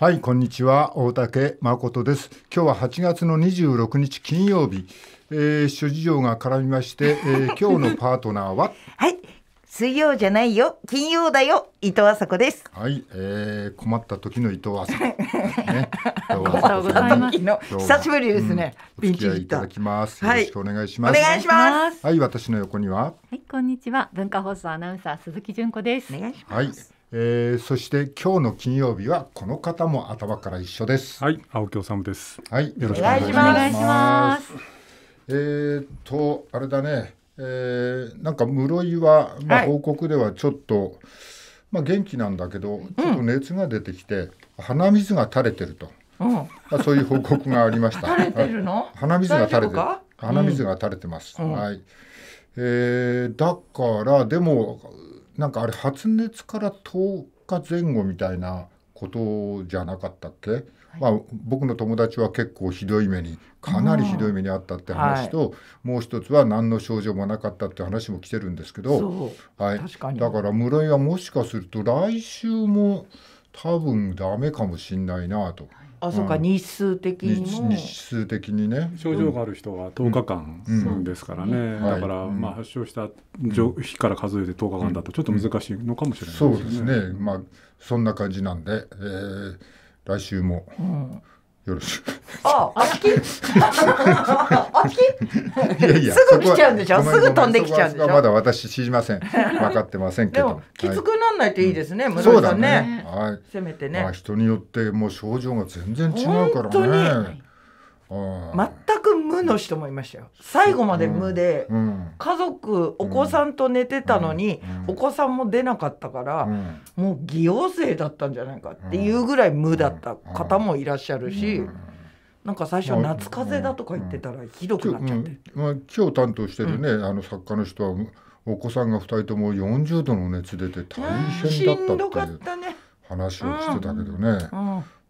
はい、こんにちは。大竹誠です。今日は8月の26日金曜日、えー、諸事情が絡みまして、えー、今日のパートナーははい、水曜じゃないよ、金曜だよ、伊藤麻子です。はい、えー、困った時の伊藤麻子。ね、久しぶりですね。ピンチ付いただきます。よろしくお願いします。お願いします。はい、私の横には。はい、こんにちは。文化放送アナウンサー鈴木純子です。お願いします。はい。えー、そして今日の金曜日はこの方も頭から一緒です。はい、青木治です。はい、よろしくお願いします。えー、っとあれだね、えー、なんか室井はまあ報告ではちょっと、はい、まあ元気なんだけどちょっと熱が出てきて、うん、鼻水が垂れてると、うん、あそういう報告がありました。垂れてるの？鼻水が垂れてる。鼻水が垂れてます。うん、はい。えー、だからでも。なんかあれ発熱から10日前後みたいなことじゃなかったっけ、はい、まあ、僕の友達は結構ひどい目にかなりひどい目にあったって話と、はい、もう一つは何の症状もなかったって話も来てるんですけど、はい、かだから室井はもしかすると来週も多分ダメかもしんないなと。はいあそうか、うん、日数的に日数的にね症状がある人は10日間ですからね、うんうん、だから、はい、まあ、発症した日から数えて10日間だとちょっと難しいのかもしれないですね、そうですねまあそんな感じなんで、えー、来週も、うんよろしく。あ、あき。あ き。すぐ来ちゃうんでしょすぐ飛んできちゃうんでしょまだ私知りません。分 かってませんけど。きつくなんないといいですね。そうだね。はい。せめてね。人によってもう症状が全然違うからね。全く無の人もいましたよ最後まで無で、うん、家族お子さんと寝てたのに、うん、お子さんも出なかったから、うん、もう偽陽性だったんじゃないかっていうぐらい無だった方もいらっしゃるし、うん、なんか最初夏風邪だとか言ってたらひどくなっちゃって、まあ、今日担当してるね、あの作家の人はお子さんが2人とも40度の熱出て大変だったっていう話をしてたけどね。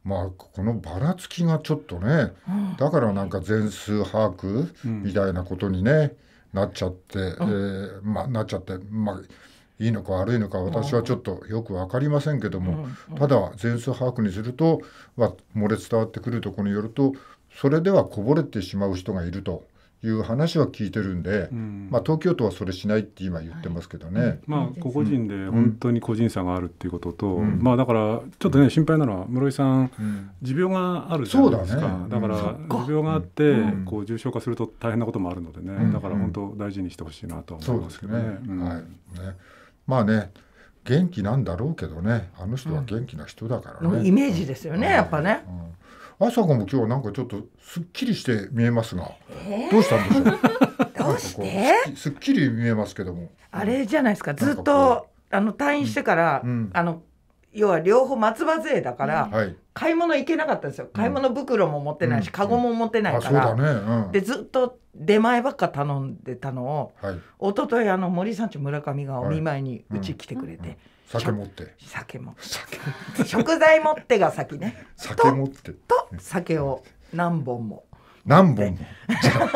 まあ、このばらつきがちょっとね、だからなんか全数把握みたいなことにね、うん、なっちゃって、えー、まあ、なっちゃって、まあ、いいのか悪いのか私はちょっとよく分かりませんけども、ただ全数把握にすると、まあ、漏れ伝わってくるところによるとそれではこぼれてしまう人がいると。いう話は聞いてるんで、うん、まあ、東京都はそれしないって今言ってますけどね、はい、まあ、個々人で本当に個人差があるっていうことと、うん、まあ、だからちょっとね心配なのは室井さん、うん、持病があるじゃないですかだ、ね,、から持病があって、こう重症化すると大変なこともあるのでね、だから本当大事にしてほしいなとは思いますけどね。ねはいねまあね元気なんだろうけどねあの人は元気な人だからね。イメージですよね、やっぱね。うん朝子も今日はなんかちょっとすっきりして見えますが、えー、どうしたんでしょう どうしてすっきり見えますけどもあれじゃないですかずっとあの退院してから、うんうん、あの要は両方松葉勢だから、うんはい、買い物行けなかったんですよ買い物袋も持ってないし、うん、カゴも持ってないから、ね、でずっと出前ばっか頼んでたのを、はい、一昨日あの森三中村上がお見舞いにうち来てくれて。はい酒持って酒持って食材持ってが先ね酒持ってと酒を何本も何本も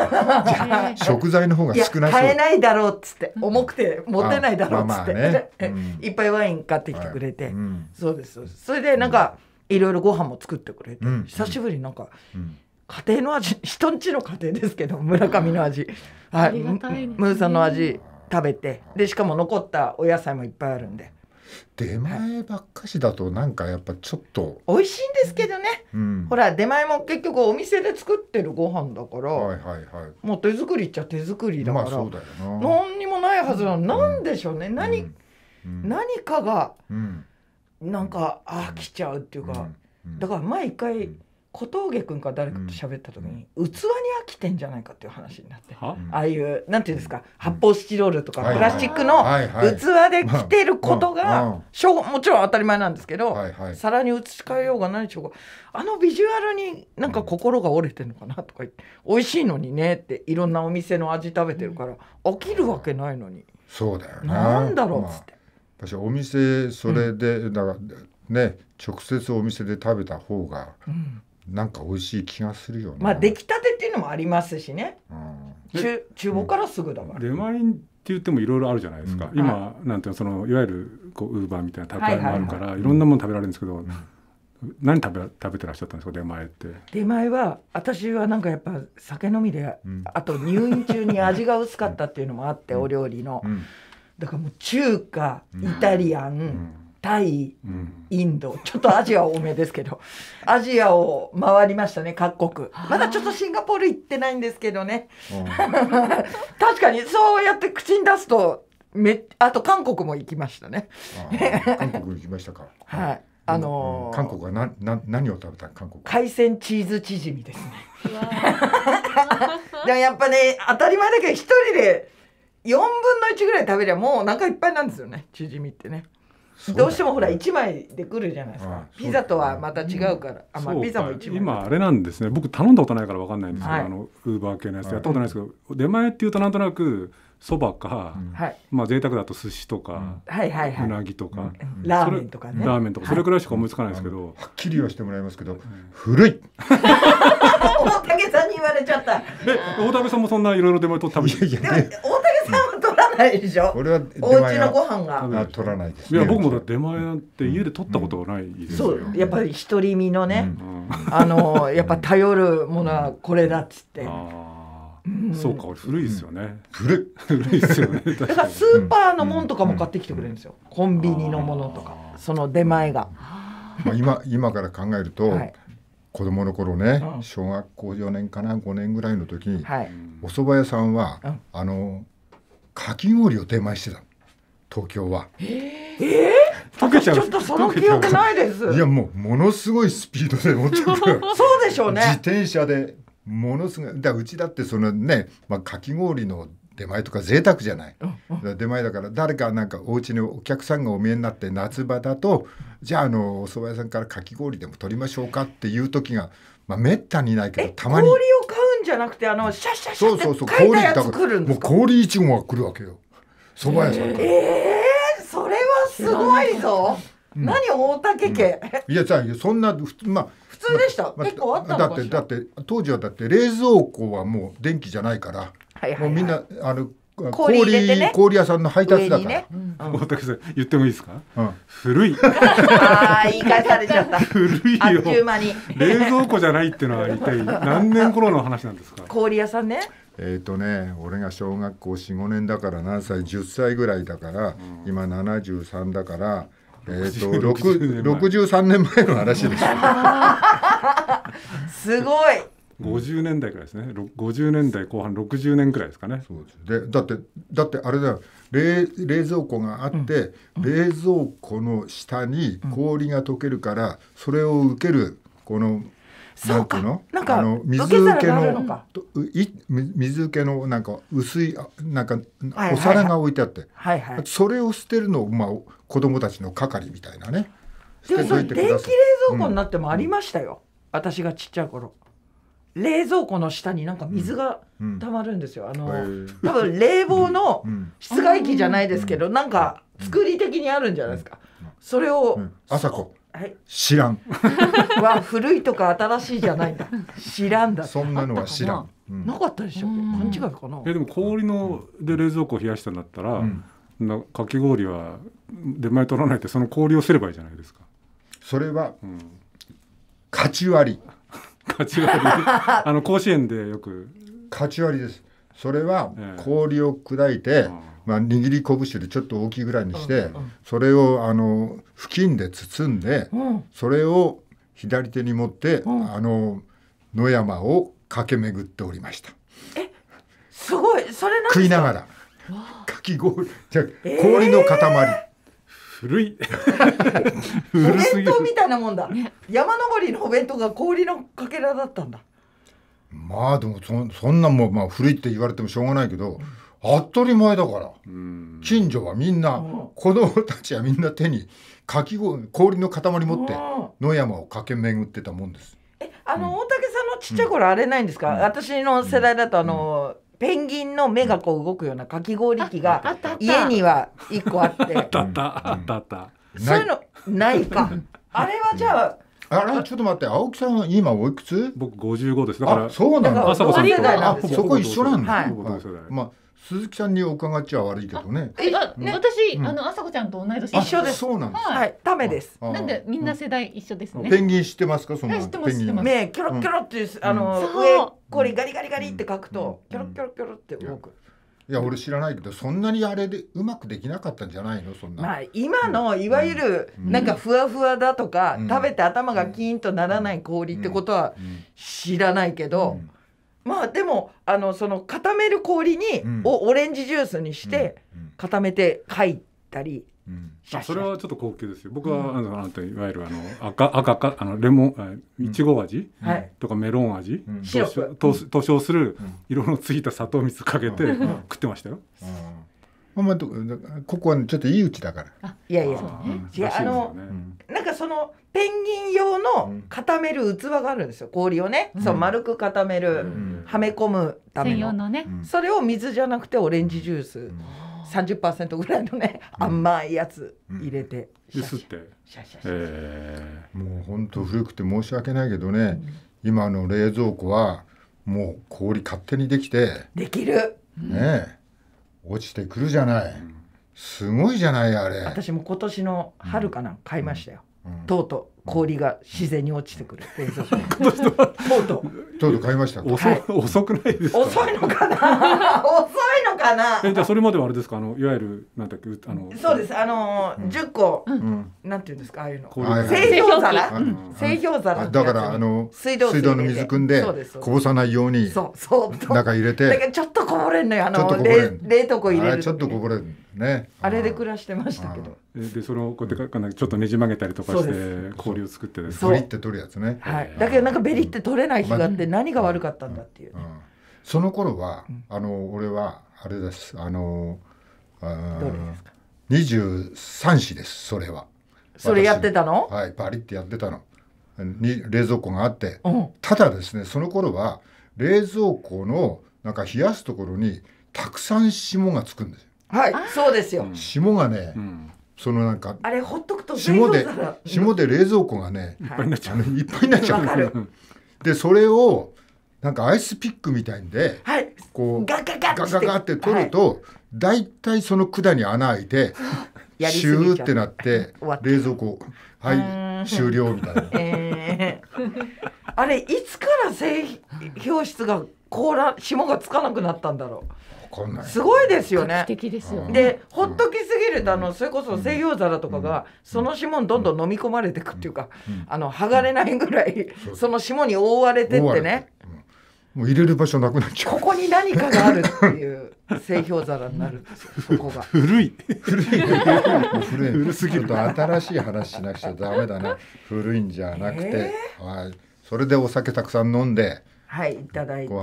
食材の方が少ない買えないだろうっつって重くて持てないだろうっつって、まあね いっぱいワイン買ってきてくれて、はいうん、そうですそれでなんか、いろいろご飯も作ってくれて、うん、久しぶりなんか、家庭の味 人んちの家庭ですけど村上の味、はい、ね、ムーさんの味食べてでしかも残ったお野菜もいっぱいあるんで。出前ばっかしだとなんかやっぱちょっと美味しいんですけどね、うん、ほら出前も結局お店で作ってるご飯だから、はいはいはい、もう手作りっちゃ手作りだから、まあ、そうだよな何にもないはずなの、うん、なんでしょうね何,、何かが、なんか飽きちゃうっていうか、だから前一回、小峠君か誰かと喋った時に、器に飽きてんじゃないかっていう話になって、ああいうなんていうんですか発泡スチロールとかプラスチックの器で来てることが、もちろん当たり前なんですけど、皿に移し替えようが何しようがあのビジュアルになんか心が折れてんのかなとか言って美味しいのにねっていろんなお店の味食べてるから飽きるわけないのに、そうだよねなんだろうっつって。私お店それで、だからね直接お店で食べた方が、うんなんか美味しい気がするよまあ出来たてっていうのもありますしね、うん、厨房からすぐだから、出前って言ってもいろいろあるじゃないですか、うん、今なんていうのそのいわゆるこうウーバーみたいな宅配もあるから、はい、いろんなもの食べられるんですけど、うん、何食べ食べてらっしゃったんですか出前って出前は私はなんかやっぱ酒飲みで、うん、あと入院中に味が薄かったっていうのもあって、お料理の、だからもう中華イタリアン、タイ、インド、ちょっとアジア多めですけど、アジアを回りましたね、各国。まだちょっとシンガポール行ってないんですけどね。確かにそうやって口に出すと、めあと韓国も行きましたね。韓国行きましたか。はい。あのー、韓国はなな何を食べた韓国海鮮チーズチヂミですね。でもやっぱね当たり前だけど一人で4分の1ぐらい食べりゃもうお腹いっぱいなんですよねチヂミってね。どうしてもほら1枚でくるじゃないですかピザとはまた違うから、あまあ、ピザも1枚今あれなんですね僕頼んだことないから分かんないんですけど、はい、あのウーバー系のやつやったことないですけど、出前っていうとなんとなくそばか、はい、まあ贅沢だと寿司とか、はいはいはい、うなぎとか、ラーメンとかねラーメンとかそれくらいしか思いつかないですけど、はっきりはしてもらいますけど、古い 大竹さんに言われちゃったえ大竹さんもそんないろいろ出前と食べていやいや、大竹さんないでしょはお家のご飯が取らないです、ね、いや僕も出前なんて家で取ったことがないですよ、うんうん、そうやっぱり独り身のね、あのやっぱ頼るものはこれだっつって。うん、そうか、古いですよね。古い。古いですよね。だからスーパーのもんとかも買ってきてくれるんですよ。コンビニのものとか、その出前が。まあ、今、今から考えると。はい子供の頃ね、小学校4年かな5年ぐらいの時に、お蕎麦屋さんは、あのかき氷を出前してた東京は。ええー、溶けちゃう。ちょっとその記憶ないです。いやもうものすごいスピードで持ってる。そうでしょうね。自転車でものすごい。だうちだってそのね、まあかき氷の出前とか贅沢じゃない。出前だから誰かなんかお家にお客さんがお見えになって夏場だとじゃああのお蕎麦屋さんからかき氷でも取りましょうかっていう時がまあめったにないけどたまに。氷を買じゃなくてあのシャシャシャってそうそうそう氷だからもう氷イチゴが来るわけよ蕎麦屋さんからええー、それはすごいぞ、うん、何大竹家、うん、いやさそんな普通まあ普通でした、ま、結構あっただってだって当時はだって冷蔵庫はもう電気じゃないから、はいはいはい、もうみんなあの氷入れてね氷屋さんの配達だから、ね大竹さん言ってもいいですか、古いああ言い返されちゃった古いあっという間に冷蔵庫じゃないっていうのは一体何年頃の話なんですか氷屋さんねえっ、とね俺が小学校45年だから何歳10歳ぐらいだから、今73だからえっ、ー、と63年前の話です すごい50年代くらいですね、うん、50年代後半60年くらいですかねそうですでだってだってあれだよ冷冷蔵庫があって、うん、冷蔵庫の下に氷が溶けるから、それを受けるこのなんていうのなんかあの水受けのい水受けのなんか薄いなんかお皿が置いてあって、はいはい、それを捨てるのを、まあ、子供たちの係みたいなねでもそれ電気冷蔵庫になってもありましたよ、うん、私がちっちゃい頃冷蔵庫の下になんか水が溜まるんですよ、うん、あの、えー、多分冷房の室外機じゃないですけど、うん、なんか作り的にあるんじゃないですか、うん、それを、あさこはい、知らんは 古いとか新しいじゃないんだ知らんだそんなのは知らんなかったでしょ勘違いかなえでも氷ので冷蔵庫を冷やしたんだったら、なかき氷は出前取らないってその氷をすればいいじゃないですかそれは、うん、ュア割りカチ割り あの甲子園でよくカチ割りですそれは氷を砕いて、えー、まあ、握り拳でちょっと大きいぐらいにして、それをあの布巾で包んで、それを左手に持って、あの野山を駆け巡っておりました。えすごいそれ食いながらかき氷じゃ、氷の塊。古いお弁当みたいなもんだ山登りのお弁当が氷のかけらだったんだまあでもそそんなもまあ、古いって言われてもしょうがないけど当たり前だから近所はみんな子供たちはみんな手にかき氷の塊持って野山を駆け巡ってたもんですえあの、大竹さんのちっちゃい頃あれないんですか、うん、私の世代だとあの、うんペンギンの目がこう動くようなかき氷機が家には一個あって。あったあったあった。そういうのないか。あれはじゃあ。あれちょっと待って青木さん今おいくつ？僕五十五です。だからそうなんだ。あそこ一緒なんだ。まあ鈴木さんにお伺いちゃ悪いけどね。え、私あの朝子ちゃんと同い年。一緒です。そうなんです。はい、ダメです。なんでみんな世代一緒ですね。ペンギン知ってますかそのペンギン。目キョロキョロっていうあの上。これガリガリガリって書くとキョロキョロキョロって動く。いや俺知らないけどそんなにあれでうまくできなかったんじゃないのそんな、まあ、今のいわゆるなんかふわふわだとか、うん、食べて頭がキーンとならない氷ってことは知らないけど、うん、まあでもあのその固める氷に、をオレンジジュースにして固めて書いたりうん、あそれはちょっと高級ですよ。僕は、うん、あのいわゆるあの赤赤かあのレモンいちご味、とかメロン味、うん、と装称する色のついた砂糖蜜かけて食ってましたよ。まあ、ここはちょっといいうちだから。いやいや、違う、あの、なんかそのペンギン用の固める器があるんですよ。氷をね、そう丸く固める、はめ込むための。それを水じゃなくてオレンジジュース。30%ぐらいのね、甘いやつ入れて、うん、シャシャもう本当古くて申し訳ないけどね、うん、今の冷蔵庫はもう氷勝手にできてできる、ね落ちてくるじゃない、すごいじゃないあれ私も今年の春かな、買いましたよ、とうとう氷が自然に落ちてくる冷蔵庫とうとうとうとう買いました遅,、はい、遅くないですか遅いのかな 遅いのかなえじゃあそれまではあれですかあのいわゆるなんだっけあのそうですあのー、うん、個、うん、なんていうんですかああいうの、はいはい、製氷皿、氷皿だからあの水道水道の水汲んでこぼさないようにそうそう中入れてちょっとこぼれんのよあの冷冷凍庫入れるちょっとこぼれるねあれで暮らしてましたけどでそれをこうやかてちょっとねじ曲げたりとかしてこ鳥を作ってですね。鳥って取るやつね。はい。だけどなんかベリって取れない日があって何が悪かったんだっていう、うんうんうん。その頃はあの俺はあれですあのうどです二十三子ですそれは。それやってたの？はいバリってやってたの。に冷蔵庫があって、うん、ただですねその頃は冷蔵庫のなんか冷やすところにたくさん霜がつくんですよ。はい、そうですよ。霜がね、うん、そのなんかあれほっとくと霜で霜で冷蔵庫がね、い、っぱいになっちゃういっぱいになっちゃうでそれをなんかアイスピックみたいんで、はい、こうガガガガガガって取ると、大体その管に穴開いて シューってなって冷蔵庫はい終了みたいな、えー、あれいつから製氷室が凍ら霜がつかなくなったんだろうすごいですよね。でほっときすぎるとあのそれこそ西洋皿とかがその霜にどんどん飲み込まれてくっていうかあの剥がれないぐらいその霜に覆われてってね。もう入れる場所なくなっちゃう。ここに何かがあるっていう製氷皿になる。そこが。古い。古い。古い。古すぎると新しい話しなくちゃダメだね。古いんじゃなくて、はい。それでお酒たくさん飲んで。はいいただいて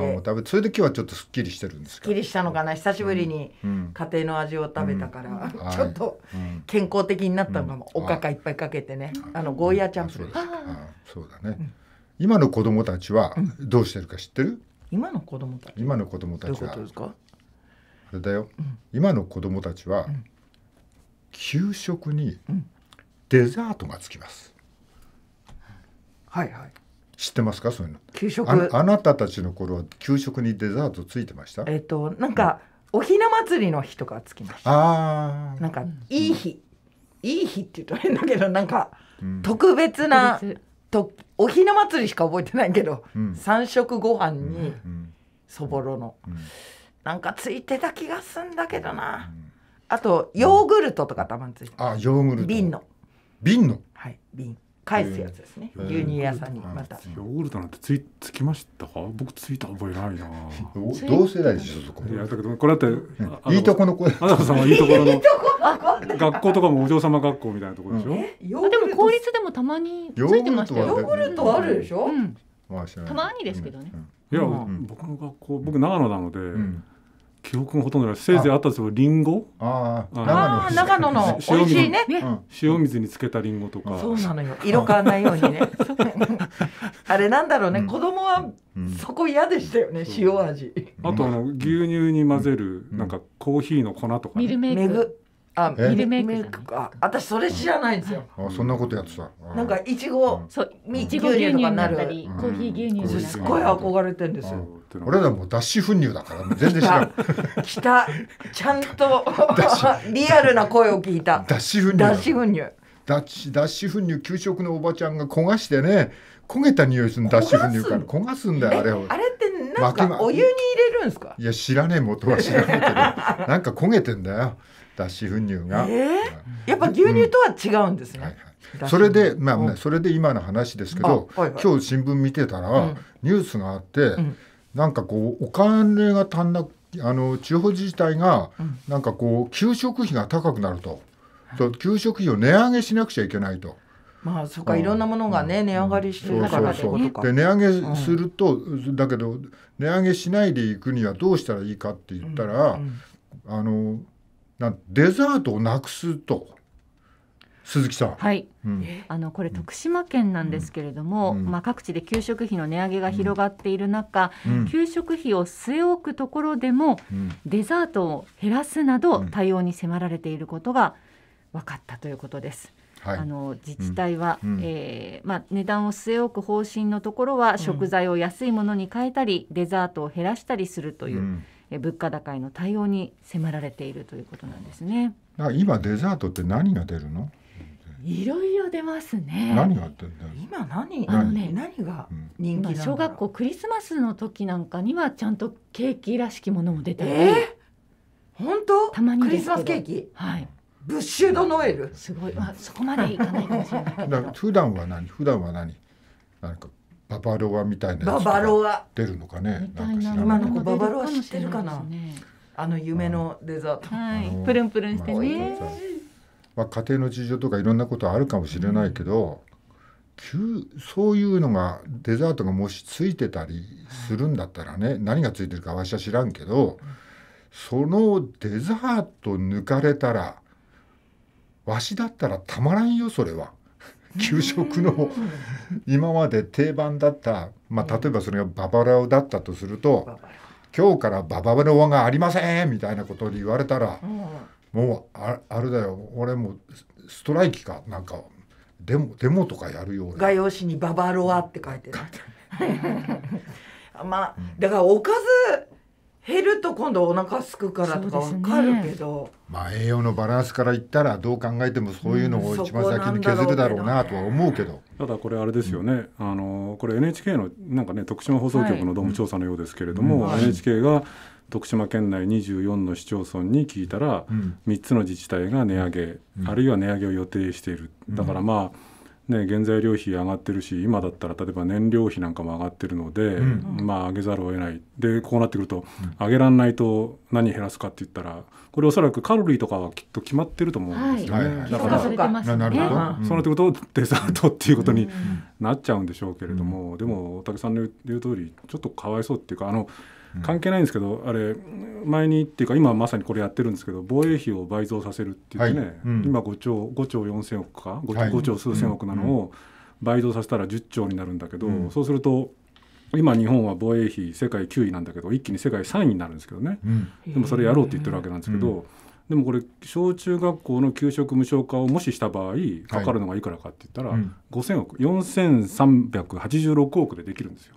それで今日はちょっとすっきりしてるんですすっきりしたのかな久しぶりに家庭の味を食べたから、うんうん、ちょっと健康的になったのかも、うん、おかかいっぱいかけてねあのゴーヤーチャンプルーそうだね、今の子供たちはどうしてるか知ってる今の子供たち今の子供たちはあれだよ、今の子供たちは、給食にデザートがつきます、はいはい知ってますかそういうの給食あなたたちの頃は給食にデザートついてましたえっ、ー、となんか、おひな祭りの日とかつきましたあなんかいい日、うん、いい日って言うと変だけどなんか、うん、特別なとおひな祭りしか覚えてないけど、うん、3食ご飯にそぼろの、うん、なんかついてた気がすんだけどな、あとヨーグルトとかたまについてあヨーグルト瓶の瓶のはい瓶返すやつですね、えー、牛乳屋さんにまた、ヨーグルトなんてついつきましたか僕ついた覚えないな同世代でしょそこいやだけどこれだって、いいとこの子さんはいいところの学校とかもお嬢様学校みたいなところでしょ、うん、でも公立でもたまについてましたヨーグルトあるでしょ、うん、たまにですけどね、いや、僕の学校僕長野なので、記憶がほとんどないせいぜいあったんですよリンゴああ長野の 美味しいね塩水につけたりんごとか、そうなのよ色変わらないようにね あれなんだろうね、うん、子供はそこ嫌でしたよね、うん、塩味あとあの牛乳に混ぜる、なんかコーヒーの粉とか、ね、ミルメイクあミルメイクか私それ知らないんですよ、うん、あそんなことやってたなんかいちごそういちご牛乳にとかなるコーヒー牛乳すっごい憧れてるんですよっていうの俺らも脱脂粉乳だから全然知らん来た ちゃんと リアルな声を聞いた脱脂粉乳脱脂粉乳脱脂粉乳給食のおばちゃんが焦がしてね焦げた匂いする脱脂粉乳から焦がすんだよあれをあれってなんかお湯に入れるんですかいや知らねえ元は知らねえけどなんか焦げてんだよ脱脂粉乳が、えー、やっぱ牛乳とは違うんですね、うんはいはい、それでまあ、ね、それで今の話ですけど、はいはい、今日新聞見てたら、うん、ニュースがあって、うんなんかこうお金が足んなくあの地方自治体がなんかこう給食費が高くなると、うん、給食費を値上げしなくちゃいけないと。まあそっかいろんなものがね、うん、値上がりしてるからってことか。で値上げすると、うん、だけど値上げしないでいくにはどうしたらいいかって言ったら、あのなデザートをなくすと。鈴木さん、はい、うん、あのこれ徳島県なんですけれども、うん、まあ、各地で給食費の値上げが広がっている中、うん、給食費を据え置くところでも、デザートを減らすなど対応に迫られていることが分かったということです。はい、あの自治体は、うん、えー、まあ、値段を据え置く方針のところは、食材を安いものに変えたりデザートを減らしたりするという。物価高への対応に迫られているということなんですね。今デザートって何が出るの？いろいろ出ますね。何がって今何あのね何が人気小学校クリスマスの時なんかにはちゃんとケーキらしきものも出てり。え本当？たまにクリスマスケーキ。はい。ブッシュドノエル。すごい。まあそこまでいかないかもしれない。普段は何？普段は何？なんか。ババロアみたいなババロア出るのかね。今の子ババロア知ってるかな。あの夢のデザート。はい。プルンプルンしてね。まあ、家庭の事情とかいろんなことあるかもしれないけど、うん、そういうのがデザートがもしついてたりするんだったらね、はい、何がついてるかわしは知らんけど、うん、そのデザート抜かれたらわしだったらたまらんよそれは。給食の今まで定番だった、まあ、例えばそれがババロアだったとすると「今日からババロアがありません!」みたいなことで言われたら、もうああれだよ俺もストライキかなんかデモデモとかやるような画用紙に「ババロア」って書いてる まあ、うん、だからおかず減ると今度お腹すくからとかわかるけど、ね、まあ栄養のバランスから言ったらどう考えてもそういうのを一番先に削るだろうなとは思うけどうんね、ただこれあれですよね、あのこれ NHK のなんかね徳島放送局のドーム調査のようですけれども、はい、NHK が徳島県内24の市町村に聞いたら、うん、3つの自治体が値上げ、うん、あるいは値上げを予定している、うん、だからまあ、ね、原材料費上がってるし今だったら例えば燃料費なんかも上がってるので、まあ、上げざるを得ないでこうなってくると、上げらんないと何減らすかって言ったらこれおそらくカロリーとかはきっと決まってると思うんですよね、はいだからそうなってくるとデザートっていうことになっちゃうんでしょうけれども、でも大竹さんの言う通りちょっとかわいそうっていうかあの。関係ないんですけど、あれ前にっていうか今まさにこれやってるんですけど防衛費を倍増させるって言ってね、はいうん、今5兆5兆4千億か 5,、はい、5兆数千億なのを倍増させたら10兆になるんだけど、うん、そうすると今日本は防衛費世界9位なんだけど一気に世界3位になるんですけどね、でもそれやろうって言ってるわけなんですけど。でもこれ小中学校の給食無償化をもしした場合かかるのがいくらかって言ったら、5000億、4 3 8 6億でできるんですよ。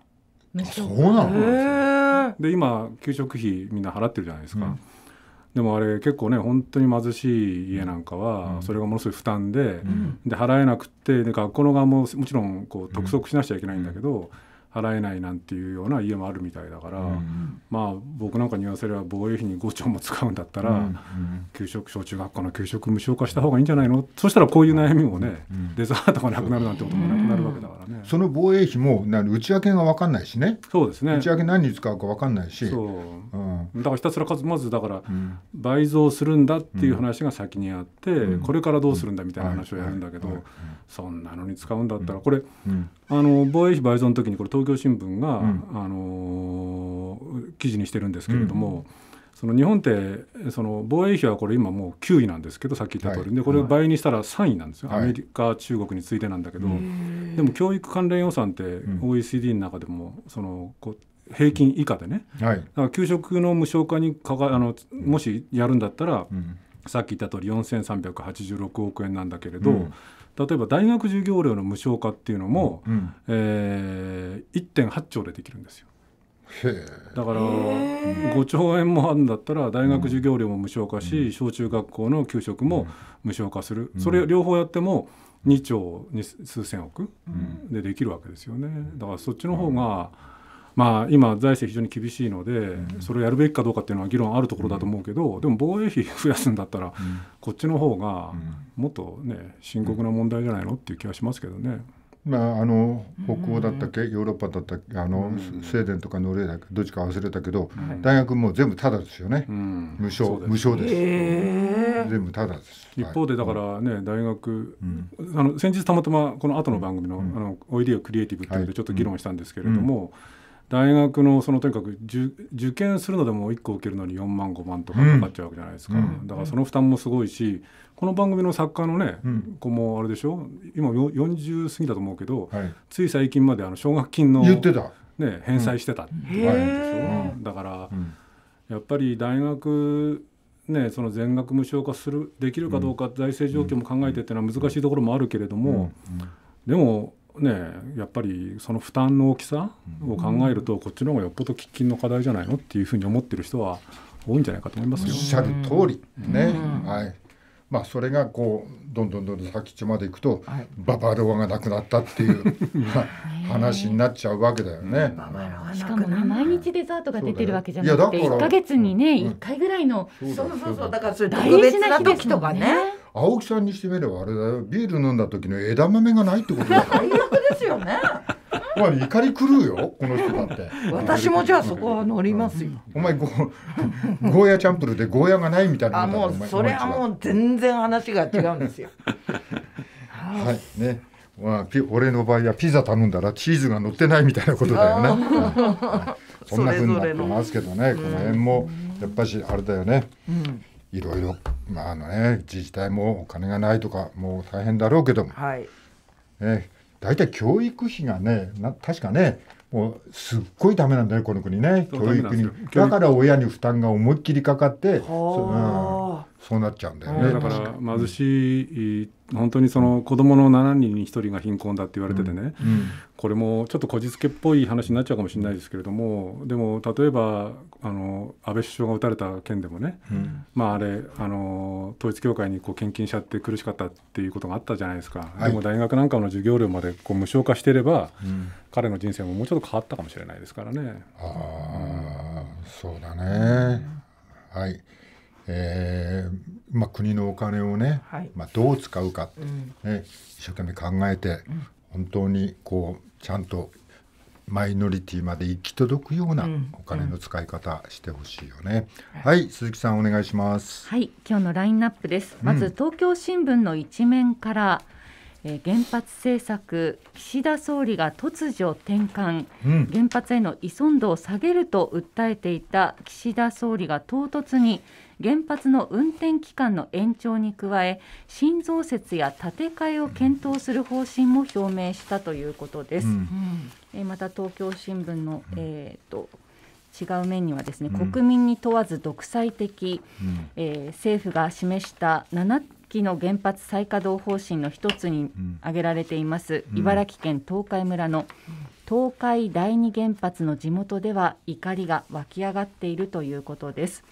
そうなので今給食費みんな払ってるじゃないですか、うん、でもあれ結構ね本当に貧しい家なんかは、それがものすごい負担でうん、で払えなくってで学校の側ももちろんこう督促しなくちゃいけないんだけど、うん払えないなんていうような家もあるみたいだから、うん、まあ僕なんかに言わせれば防衛費に5兆も使うんだったら、うん、給食小中学校の給食無償化した方がいいんじゃないのそしたらこういう悩みもね、うん、デザートがなくなるなんてこともなくなるわけだからね、その防衛費も内訳が分かんないしねそうですね内訳何に使うか分かんないしそう、だからひたすらまずだから倍増するんだっていう話が先にあって、これからどうするんだみたいな話をやるんだけど、そんなのに使うんだったらこれ、うあの防衛費倍増の時にこれ東京新聞が、うん、あの記事にしてるんですけれども、その日本ってその防衛費はこれ今もう9位なんですけどさっき言った通り、はい、でこれ倍にしたら3位なんですよ、はい、アメリカ中国についてなんだけど、はい、でも教育関連予算って OECD の中でもそのこう平均以下でね、だから給食の無償化にかかあのもしやるんだったら、うんさっき言った通り4386億円なんだけれど、うん、例えば大学授業料の無償化っていうのも、うんえー、1.8兆でできるんですよ。だから5兆円もあるんだったら大学授業料も無償化し、小中学校の給食も無償化する、それ両方やっても2兆に数千億でできるわけですよね。だからそっちの方が、まあ、今、財政非常に厳しいので、それをやるべきかどうかっていうのは議論あるところだと思うけど、でも防衛費増やすんだったら、こっちの方がもっとね、深刻な問題じゃないのっていう気はしますけどね。まあ、あの北欧だったっけ、ヨーロッパだったっけあの、スウェーデンとかノルウェーだどっちか忘れたけど、大学も全部ただですよね、無償無償です、えー、全部ただです一方でだからね、大学、あの先日たまたまこの後の番組の「あのおいでよクリエイティブ」っていうのでちょっと議論したんですけれども、大学のそのとにかく受験するのでも1個受けるのに4万5万とかかかっちゃうわけじゃないですか、うんだからその負担もすごいしこの番組の作家のね、うん、子もあれでしょ今40過ぎだと思うけど、はい、つい最近まであの奨学金の、ね、返済してたって言われるでしょ、うん、だから、やっぱり大学ね、その全額無償化するできるかどうか、財政状況も考えてっていうのは難しいところもあるけれども、でもね、やっぱりその負担の大きさを考えると、こっちの方がよっぽど喫緊の課題じゃないのっていうふうに思ってる人は多いんじゃないかと思いますよ。おっしゃる通りね、はいまあ、それがこうどんどんどんどん先っちょまでいくと、はい、ババロアがなくなったっていう 話になっちゃうわけだよね。しかも毎日デザートが出てるわけじゃなくて1か月にね、1回ぐらいの、そうそうそうだからそれ大事な時とかね。青木さんにしてみればあれだよビール飲んだ時の枝豆がないってことだか最悪ですよねまあ怒り狂うよこの人だって私もじゃあそこは乗りますよ、お前ゴゴーヤチャンプルでゴーヤがないみたいなあもうそれはもう全然話が違うんですよ はいねまあ、ピ俺の場合はピザ頼んだらチーズが乗ってないみたいなことだよね、そんなふうになってますけどねこの辺もやっぱしあれだよね、うんいろいろまああのね自治体もお金がないとかもう大変だろうけども、はい、ね、大体教育費がねな確かねもうすっごいダメなんだよこの国ね教育にだから親に負担が思いっきりかかってそ、うん、そうなっちゃうんだよねだから貧しい本当にその子供の7人に1人が貧困だって言われててね、うんうん、これもちょっとこじつけっぽい話になっちゃうかもしれないですけれどもでも例えばあの安倍首相が撃たれた件でもね、うん、まああれあの統一教会にこう献金しちゃって苦しかったっていうことがあったじゃないですか、はい、でも大学なんかの授業料までこう無償化していれば、彼の人生ももうちょっと変わったかもしれないですからね。あそうだね、はいえーまあ、国のお金をね、はい、まあ、どう使うか、ね、うん、一生懸命考えて、本当にこうちゃんとマイノリティまで行き届くようなお金の使い方してほしいよね、うんうん、はい鈴木さんお願いしますはい今日のラインナップです、うん、まず東京新聞の一面から、えー、原発政策岸田総理が突如転換、原発への依存度を下げると訴えていた岸田総理が唐突に原発の運転期間の延長に加え新増設や建て替えを検討する方針も表明したということです。うん、えまた東京新聞の、えーと、と違う面にはですね、国民に問わず独裁的、うん、えー、政府が示した7期の原発再稼働方針の一つに挙げられています、うん、茨城県東海村の東海第二原発の地元では怒りが湧き上がっているということです。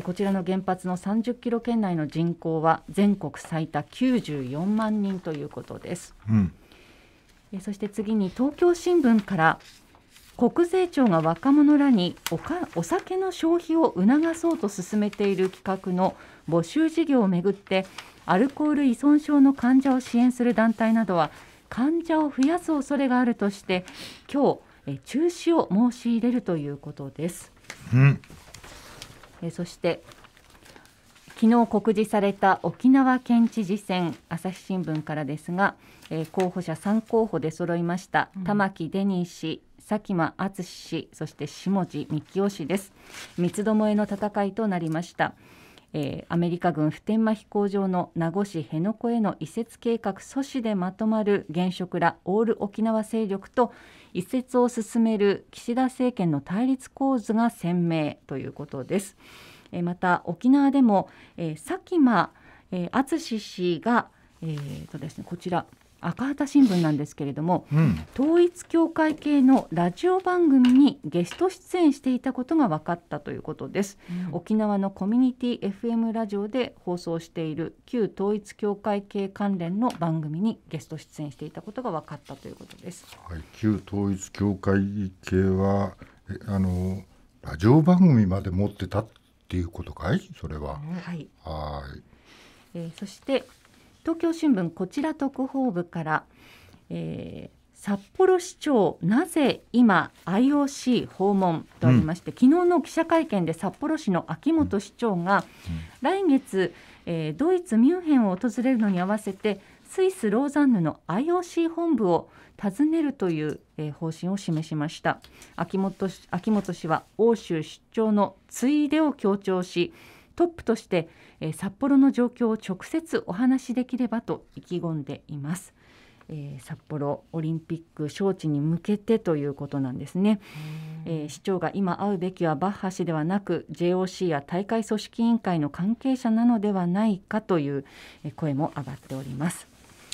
こちらの原発の30キロ圏内の人口は全国最多94万人ということです。うん、そして次に東京新聞から国税庁が若者らにお酒の消費を促そうと進めている企画の募集事業をめぐってアルコール依存症の患者を支援する団体などは患者を増やす恐れがあるとして今日中止を申し入れるということです。うん、そして昨日告示された沖縄県知事選朝日新聞からですが、えー、候補者3候補で揃いました玉城デニー氏、佐喜真淳氏そして下地幹雄氏です三つどもえの戦いとなりました。えー、アメリカ軍普天間飛行場の名護市辺野古への移設計画阻止でまとまる現職らオール沖縄勢力と移設を進める岸田政権の対立構図が鮮明ということです。えー、また沖縄でも、えー、佐喜真敦氏が、えーとですね、こちら赤旗新聞なんですけれども、うん、統一教会系のラジオ番組にゲスト出演していたことが分かったということです、うん、沖縄のコミュニティ FM ラジオで放送している旧統一教会系関連の番組にゲスト出演していたことが分かったということです、はい、旧統一教会系はあのラジオ番組まで持ってたっていうことかいそれは、はい、はいえー、そして東京新聞こちら特報部から、えー、札幌市長なぜ今 IOC 訪問とありまして、うん、昨日の記者会見で札幌市の秋元市長が、うん、来月、えー、ドイツ・ミュンヘンを訪れるのに合わせてスイス・ローザンヌの IOC 本部を訪ねるという、えー、方針を示しました秋元秋元氏は欧州出張のついでを強調しトップとして、えー、札幌の状況を直接お話しできればと意気込んでいます。えー、札幌オリンピック招致に向けてということなんですね、えー、市長が今会うべきはバッハ氏ではなく JOC や大会組織委員会の関係者なのではないかという声も上がっております、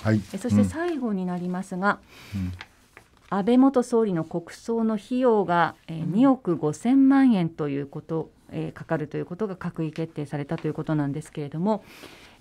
はい、そして最後になりますが、うんうん安倍元総理の国葬の費用が2億5000万円ということえー、かかるということが閣議決定されたということなんですけれども、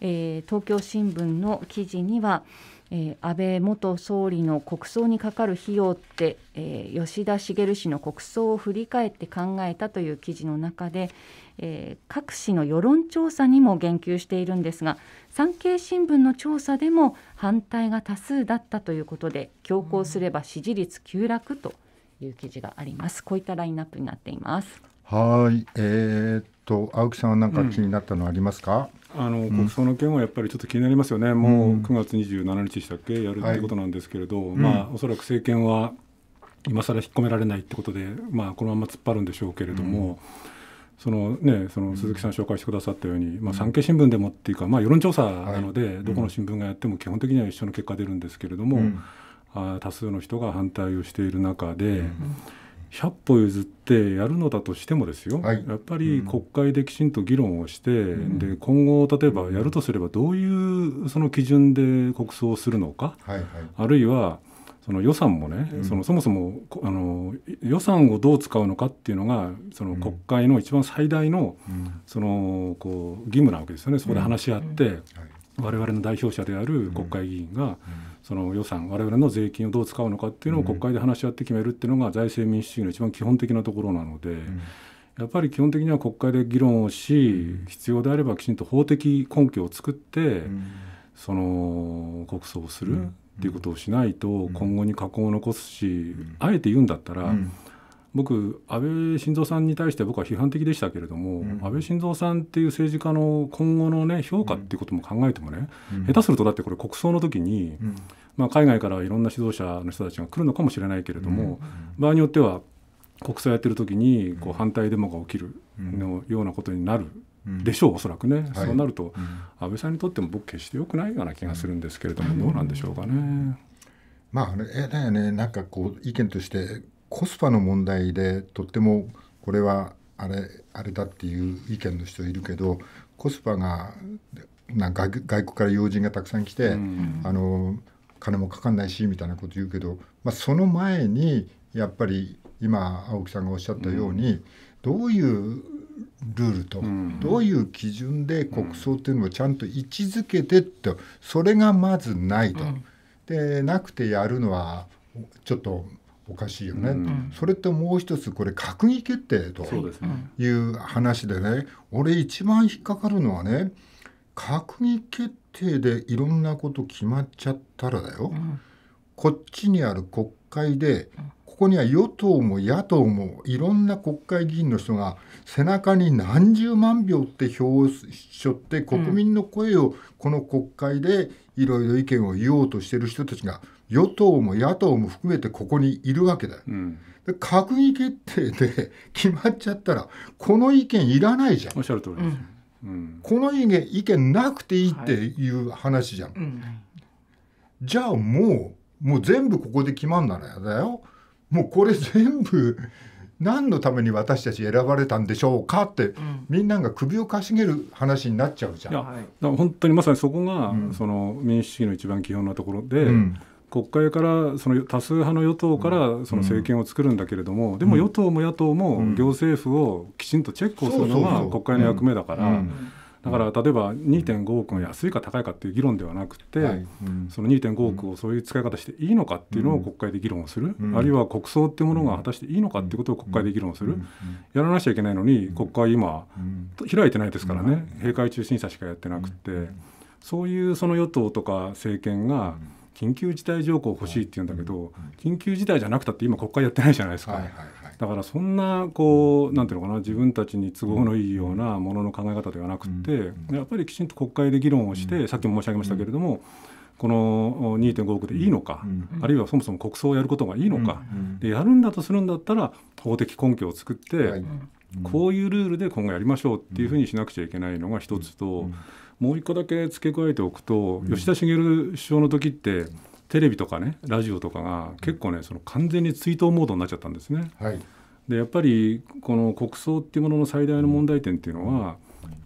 えー、東京新聞の記事には、えー、安倍元総理の国葬にかかる費用って、えー、吉田茂氏の国葬を振り返って考えたという記事の中で、えー、各紙の世論調査にも言及しているんですが産経新聞の調査でも反対が多数だったということで強行すれば支持率急落という記事があります。こういったラインナップになっています。はい、えー、っと青木さんは何か気になったのありますか、うん、あの国葬の件はやっぱりちょっと気になりますよね、うん、もう9月27日でしたっけ、やるということなんですけれど、はい、まあ、おそらく政権は今更引っ込められないってことで、まあ、このまま突っ張るんでしょうけれども。そのね、その鈴木さん紹介してくださったように、まあ、産経新聞でもっていうか、まあ、世論調査なので、はい、どこの新聞がやっても基本的には一緒の結果出るんですけれども、うん、あ多数の人が反対をしている中で、う百歩譲ってやるのだとしてもですよ、はい、やっぱり国会できちんと議論をして、うん、で今後、例えばやるとすればどういうその基準で国葬をするのか、はいはい、あるいはその予算もね、うん、そのそもそもあの予算をどう使うのかっていうのがその国会の一番最大のうん、そのこう義務なわけですよね、そこで話し合って、我々の代表者である国会議員が。その予算我々の税金をどう使うのかっていうのを国会で話し合って決めるっていうのが財政民主主義の一番基本的なところなので、うん、やっぱり基本的には国会で議論をし、うん、必要であればきちんと法的根拠を作って、うん、その国葬をするっていうことをしないと今後に禍根を残すし、あえて言うんだったら。僕安倍晋三さんに対して僕は批判的でしたけれども、うん、安倍晋三さんっていう政治家の今後の、ね、評価っていうことも考えてもね、うん、下手するとだってこれ国葬の時に、うん、まあ、海外からいろんな指導者の人たちが来るのかもしれないけれども、場合によっては国葬やってる時にこう反対デモが起きるのようなことになる。でしょうおそらくね、はい、そうなると、安倍さんにとっても僕決してよくないような気がするんですけれども、どうなんでしょうかね。まあ、あれだよねなんかこう意見としてコスパの問題でとってもこれはあれあれだっていう意見の人いるけどコスパがな外外国から要人がたくさん来て、うん、あの金もかかんないしみたいなこと言うけど、まあ、その前にやっぱり今青木さんがおっしゃったように、うん、どういうルールと、うん、どういう基準で国葬っていうのをちゃんと位置づけてとそれがまずないと。でなくてやるのはちょっとおかしいよね、うん、それってもう一つこれ閣議決定という話でね、ね、俺一番引っかかるのはね閣議決定でいろんなこと決まっちゃったらだよ、うん、こっちにある国会でここには与党も野党もいろんな国会議員の人が背中に何十万票って票をしょって国民の声をこの国会でいろいろ意見を言おうとしてる人たちが与党も野党も含めてここにいるわけだよ。うん、で閣議決定で 決まっちゃったらこの意見いらないじゃん。おっしゃる通りです。うん、この意見意見なくていいっていう話じゃん。はいうん、じゃあもうもう全部ここで決まんならやだよ。もうこれ全部何のために私たち選ばれたんでしょうかって、うん、みんなが首をかしげる話になっちゃうじゃん。いや本当にまさにそこが、うん、その民主主義の一番基本なところで、うん、国会からその多数派の与党からその政権を作るんだけれども、でも与党も野党も行政府をきちんとチェックをするのが国会の役目だから。だから例えば2.5億が安いか高いかっていう議論ではなくて、はいうん、その2.5億をそういう使い方していいのかっていうのを国会で議論をする、うん、あるいは国葬っていうものが果たしていいのかっていうことを国会で議論する、うん、やらなきゃいけないのに国会今、開いてないですからね、閉会中審査しかやってなくて、そういうその与党とか政権が、緊急事態条項欲しいって言うんだけど、緊急事態じゃなくたって今国会やってないじゃないですか、はいはいはい、だからそんなこうなんていうのかな自分たちに都合のいいようなものの考え方ではなくて、やっぱりきちんと国会で議論をして、さっきも申し上げましたけれども、この2.5億でいいのか、あるいはそもそも国葬をやることがいいのか、でやるんだとするんだったら法的根拠を作って、こういうルールで今後やりましょうっていうふうにしなくちゃいけないのが一つと、もう一個だけ付け加えておくと、吉田茂首相の時ってテレビとかねラジオとかが結構ねその完全に追悼モードになっちゃったんですね。はい、でやっぱりこの国葬っていうものの最大の問題点っていうのは、やっ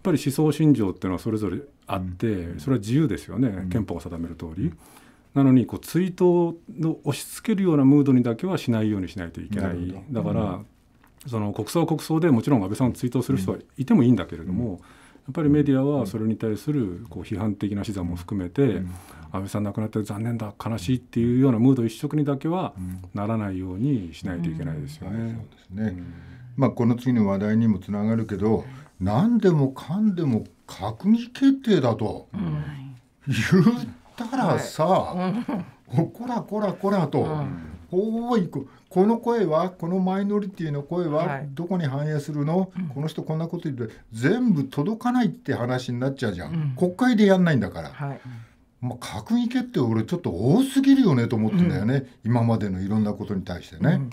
ぱり思想信条っていうのはそれぞれあって、それは自由ですよね憲法が定める通り。なのにこう追悼の押し付けるようなムードにだけはしないようにしないといけないだから、その国葬は国葬でもちろん安倍さんを追悼する人はいてもいいんだけれども、っぱりメディアはそれに対するこう批判的な視座も含めて、安倍さん亡くなって残念だ悲しいっていうようなムード一色にだけはならないようにしないといけないですよね。そうですね、まあ、この次の話題にもつながるけど何でもかんでも閣議決定だと言ったらさ、こらこらこらと。おいこの声はこのマイノリティの声はどこに反映するの、はい、この人こんなこと言って全部届かないって話になっちゃうじゃん、うん、国会でやんないんだから。はいまあ、閣議決定俺ちょっと多すぎるよねと思ってんだよね、うん、今までのいろんなことに対してね。うん、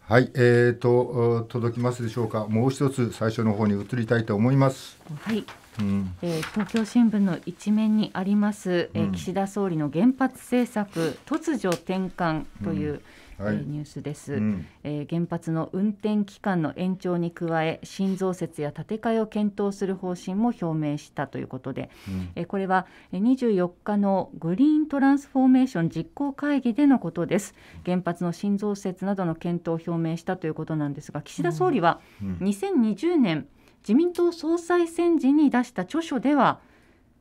はい、えーと、届きますでしょうかもう一つ最初の方に移りたいと思います。はいうん、えー、東京新聞の一面にあります、えー、岸田総理の原発政策突如転換という、はい、えー、ニュースです、うん、えー、原発の運転期間の延長に加え新増設や建て替えを検討する方針も表明したということで、うん、えー、これは24日のグリーントランスフォーメーション実行会議でのことです原発の新増設などの検討を表明したということなんですが岸田総理は2020年、うん自民党総裁選時に出した著書では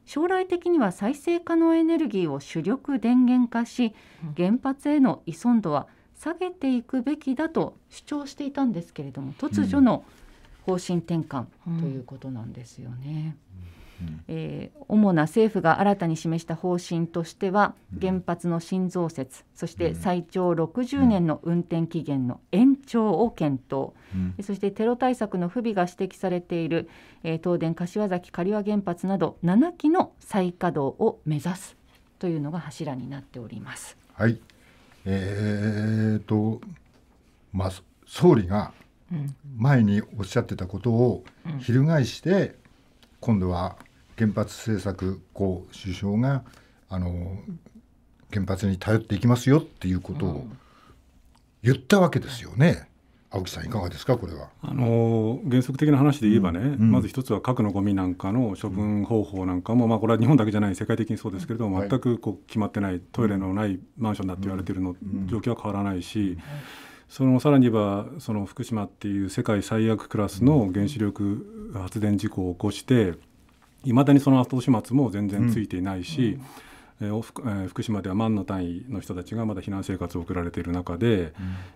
将来的には再生可能エネルギーを主力電源化し原発への依存度は下げていくべきだと主張していたんですけれども突如の方針転換ということなんですよね。うんうんえー、主な政府が新たに示した方針としては原発の新増設そして最長60年の運転期限の延長を検討、うん、そしてテロ対策の不備が指摘されている、えー、東電柏崎刈羽原発など7基の再稼働を目指すというのが柱になっております。はいえーとまあ、総理が前におっしゃってたことを翻して、今度は原発政策こう首相があの原発に頼っていきますよっていうことを言ったわけですよね。青木さんいかがですかこれはあの原則的な話で言えばね、うんうん、まず一つは核のゴミなんかの処分方法なんかも、まあ、これは日本だけじゃない世界的にそうですけれども、はい、全くこう決まってないトイレのないマンションだって言われてるの、状況は変わらないし。そのさらに言えばその福島っていう世界最悪クラスの原子力発電事故を起こしていまだにその後始末も全然ついていないし、うん、えー、福島では万の単位の人たちがまだ避難生活を送られている中でうん、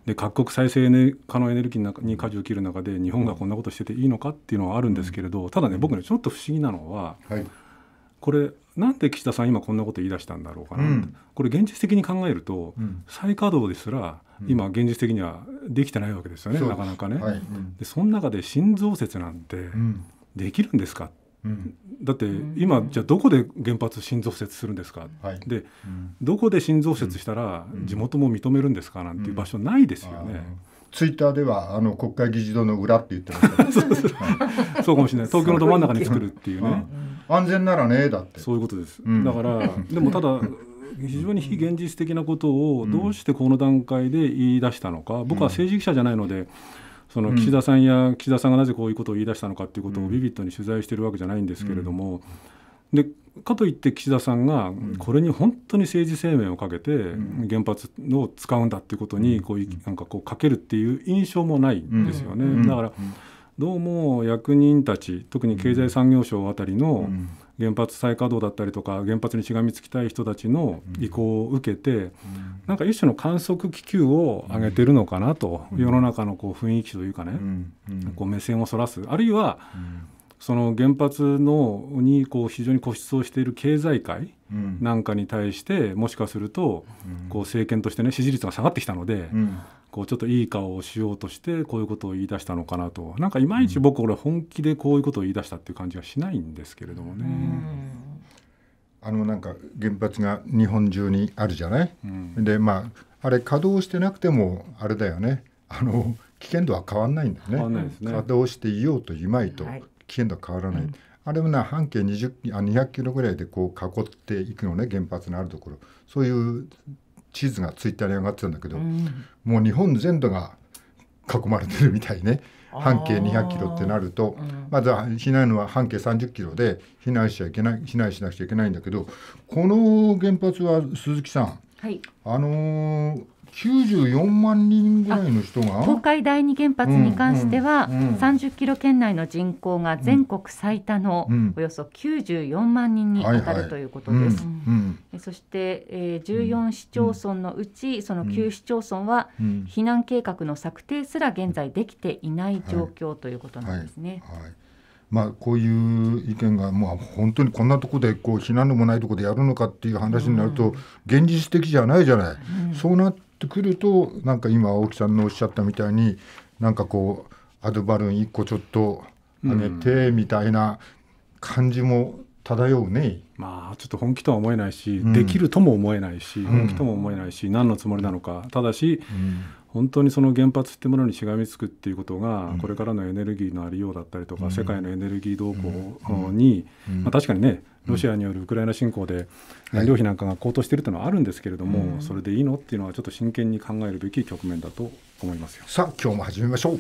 で各国再生可能エネルギーに舵を切る中で日本がこんなことしてていいのかっていうのはあるんですけれどただね僕ねちょっと不思議なのは、はい、これなんで岸田さん今こんなこと言い出したんだろうかな、うん、これ現実的に考えると、うん、再稼働ですら今現実的にはできてないわけですよね、うん、なかなかね。はい、でその中で新増設なんてできるんですかうん、だって今じゃあどこで原発新増設するんですか、はい、で、うん、どこで新増設したら地元も認めるんですかなんていう場所ないですよね。うんツイッターではあの国会議事堂の裏って言ってました、ね そうそう、はい、そうかもしれない東京のど真ん中に作るっていうね、うん、安全ならねだってそういうことです、うん、だからでもただ非常に非現実的なことをどうしてこの段階で言い出したのか、僕は政治記者じゃないので、その岸田さんや岸田さんがなぜこういうことを言い出したのかということをビビッドに取材しているわけじゃないんですけれども、でかといって岸田さんがこれに本当に政治生命をかけて原発を使うんだということにこうなんかこうかけるっていう印象もないんですよね。だからどうも役人たち特に経済産業省あたりの原発再稼働だったりとか原発にしがみつきたい人たちの意向を受けて、なんか一種の観測気球を上げてるのかなと、世の中のこう雰囲気というかね、こう目線をそらすあるいは、その原発のにこう非常に固執をしている経済界なんかに対して、もしかするとこう政権としてね支持率が下がってきたので、こうちょっといい顔をしようとしてこういうことを言い出したのかなとなんかいまいち僕は本気でこういうことを言い出したっていう感じがしないんですけれどもね。あのなんか原発が日本中にあるじゃない、うん、でまああれ稼働してなくてもあれだよねあの危険度は変わらないんだよね、ね、稼働していようといまいと、危険度変わらない、うん、あれもな半径20あ200キロぐらいでこう囲っていくのね原発のあるところそういう地図がツイッターに上がってたんだけど、うん、もう日本全土が囲まれてるみたいね半径200キロってなると、うん、まず避難は半径30キロで避難しちゃいけない避難しなくちゃいけないんだけどこの原発は鈴木さん、はい、あのー94万人ぐらいの人が東海第二原発に関しては、うんうん30キロ圏内の人口が全国最多のおよそ94万人に当たるということです。そして、えー、14市町村のうち、その9市町村は、避難計画の策定すら現在できていない状況ということなんですね。はいはいはいまあ、こういう意見が、もう本当にこんなところでこう避難のもないとこでやるのかっていう話になると、現実的じゃないじゃない、うん、そうなっってくるとなんか今青木さんのおっしゃったみたいになんかこうアドバルーン1個ちょっと上げてみたいな感じも漂うね、うん、まあちょっと本気とは思えないし、うん、できるとも思えないし、本気とも思えないし何のつもりなのかただし、本当にその原発ってものにしがみつくっていうことが、これからのエネルギーのありようだったりとか、世界のエネルギー動向に、まあ、確かにねロシアによるウクライナ侵攻で燃料費なんかが高騰しているというのはあるんですけれども、はい、それでいいのっていうのは、ちょっと真剣に考えるべき局面だと思いますよさあ、今日も始めましょう。